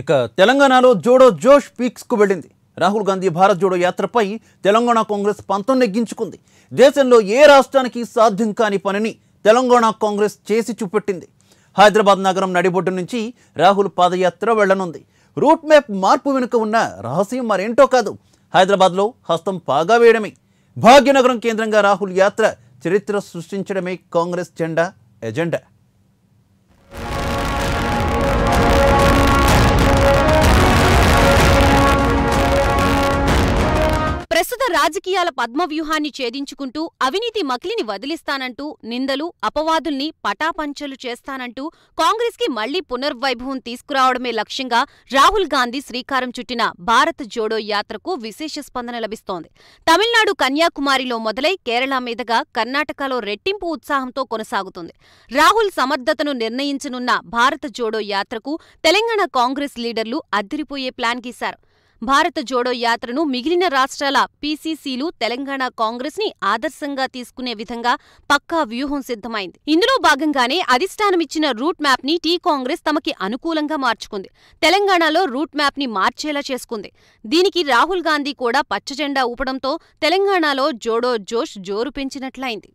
ఇక తెలంగాణలో జోడో జోష్ పీక్స్కు వెళ్ళింది రాహుల్ గాంధీ భారత్ జోడో యాత్రపై తెలంగాణ కాంగ్రెస్ పంతం నెగ్గించుకుంది దేశంలో ఏ రాష్ట్రానికి సాధ్యం కాని పనిని తెలంగాణ కాంగ్రెస్ చేసి చూపెట్టింది హైదరాబాద్ నగరం నడిబొడ్డు నుంచి రాహుల్ పాదయాత్ర వెళ్లనుంది రూట్ మ్యాప్ మార్పు వెనుక ఉన్న రహస్యం మరేంటో కాదు హైదరాబాద్లో హస్తం పాగా వేయడమే భాగ్యనగరం కేంద్రంగా రాహుల్ యాత్ర చరిత్ర సృష్టించడమే కాంగ్రెస్ జెండా ఎజెండా రాజకీయాల పద్మవ్యూహాన్ని ఛేదించుకుంటూ అవినీతి మకిలిని వదిలిస్తానంటూ నిందలు అపవాదుల్ని పటాపంచలు చేస్తానంటూ కాంగ్రెస్కి మళ్లీ పునర్వైభవం తీసుకురావడమే లక్ష్యంగా రాహుల్ గాంధీ శ్రీకారం చుట్టిన భారత్ జోడో యాత్రకు విశేష స్పందన లభిస్తోంది తమిళనాడు కన్యాకుమారిలో మొదలై కేరళ మీదుగా కర్ణాటకలో రెట్టింపు ఉత్సాహంతో కొనసాగుతుంది రాహుల్ సమర్థతను నిర్ణయించనున్న భారత జోడో యాత్రకు తెలంగాణ కాంగ్రెస్ లీడర్లు అద్దిరిపోయే ప్లాన్ గీశారు భారత జోడో యాత్రను మిగిలిన రాష్ట్రాల పీసీసీలు తెలంగాణ కాంగ్రెస్ ని ఆదర్శంగా తీసుకునే విధంగా పక్కా వ్యూహం సిద్ధమైంది ఇందులో భాగంగానే అధిష్టానమిచ్చిన రూట్ మ్యాప్ ని టీ కాంగ్రెస్ తమకి అనుకూలంగా మార్చుకుంది తెలంగాణలో రూట్ మ్యాప్ ని మార్చేలా చేసుకుంది దీనికి రాహుల్ గాంధీ కూడా పచ్చజెండా ఊపడంతో తెలంగాణలో జోడో జోష్ జోరు పెంచినట్లయింది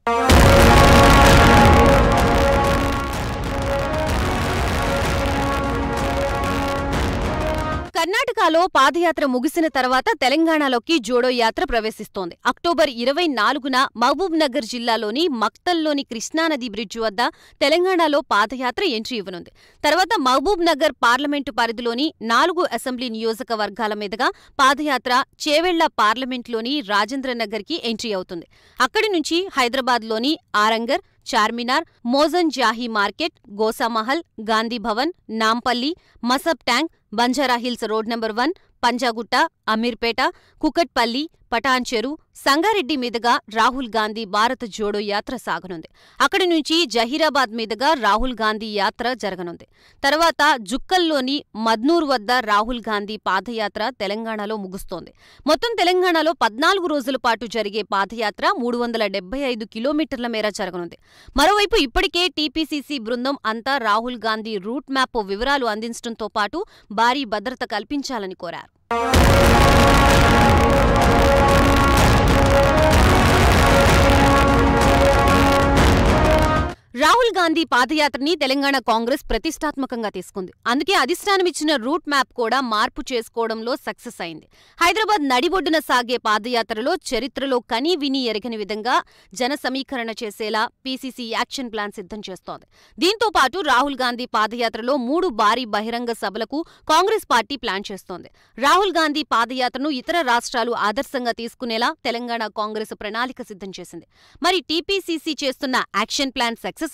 కర్ణాటకలో పాదయాత్ర ముగిసిన తర్వాత తెలంగాణలోకి జోడో యాత్ర ప్రవేశిస్తోంది అక్టోబర్ ఇరవై నాలుగున మహబూబ్ నగర్ జిల్లాలోని మక్తల్లోని కృష్ణానది బ్రిడ్జ్ వద్ద తెలంగాణలో పాదయాత్ర ఎంట్రీ ఇవ్వనుంది తర్వాత మహబూబ్ నగర్ పార్లమెంటు పరిధిలోని నాలుగు అసెంబ్లీ నియోజకవర్గాల మీదుగా పాదయాత్ర చేవెళ్ల పార్లమెంట్లోని రాజేంద్రనగర్కి ఎంట్రీ అవుతుంది అక్కడి నుంచి హైదరాబాద్లోని ఆరంగర్ चार मीनार मोजन जाही मार्केट गोसा Mahal Gandhi Bhavan Nampally Masab Tank Banjara Hills road number one Panjagutta Ameerpet Kukatpally Patancheru Sangareddy మీదుగా రాహుల్ గాంధీ భారత జోడో యాత్ర సాగనుంది అక్కడి నుంచి జహీరాబాద్ మీదుగా రాహుల్ గాంధీ యాత్ర జరగనుంది తర్వాత జుక్కల్లోని మద్నూర్ వద్ద రాహుల్ గాంధీ పాదయాత్ర తెలంగాణలో ముగుస్తోంది మొత్తం తెలంగాణలో పద్నాలుగు రోజుల పాటు జరిగే పాదయాత్ర మూడు వందల డెబ్బై ఐదు కిలోమీటర్ల మేర జరగనుంది మరోవైపు ఇప్పటికే టీపీసీసీ బృందం అంతా రాహుల్ గాంధీ రూట్ మ్యాప్ వివరాలు అందించడంతో పాటు భారీ భద్రత కల్పించాలని కోరారు గాంధీ పాదయాత్రని తెలంగాణ కాంగ్రెస్ ప్రతిష్టాత్మకంగా తీసుకుంది అందుకే అధిష్టానమిచ్చిన రూట్ మ్యాప్ కూడా మార్పు చేసుకోవడంలో సక్సెస్ అయింది హైదరాబాద్ నడిబొడ్డున సాగే పాదయాత్రలో చరిత్రలో కనీ విని ఎరగని విధంగా జన సమీకరణ చేసేలా పీసీసీ యాక్షన్ ప్లాన్ సిద్ధం చేస్తోంది దీంతో పాటు రాహుల్ గాంధీ పాదయాత్రలో మూడు భారీ బహిరంగ సభలకు కాంగ్రెస్ పార్టీ ప్లాన్ చేస్తోంది రాహుల్ గాంధీ పాదయాత్రను ఇతర రాష్ట్రాలు ఆదర్శంగా తీసుకునేలా తెలంగాణ కాంగ్రెస్ ప్రణాళిక సిద్ధం చేసింది మరి టీపీసీసీ చేస్తున్న యాక్షన్ ప్లాన్ సక్సెస్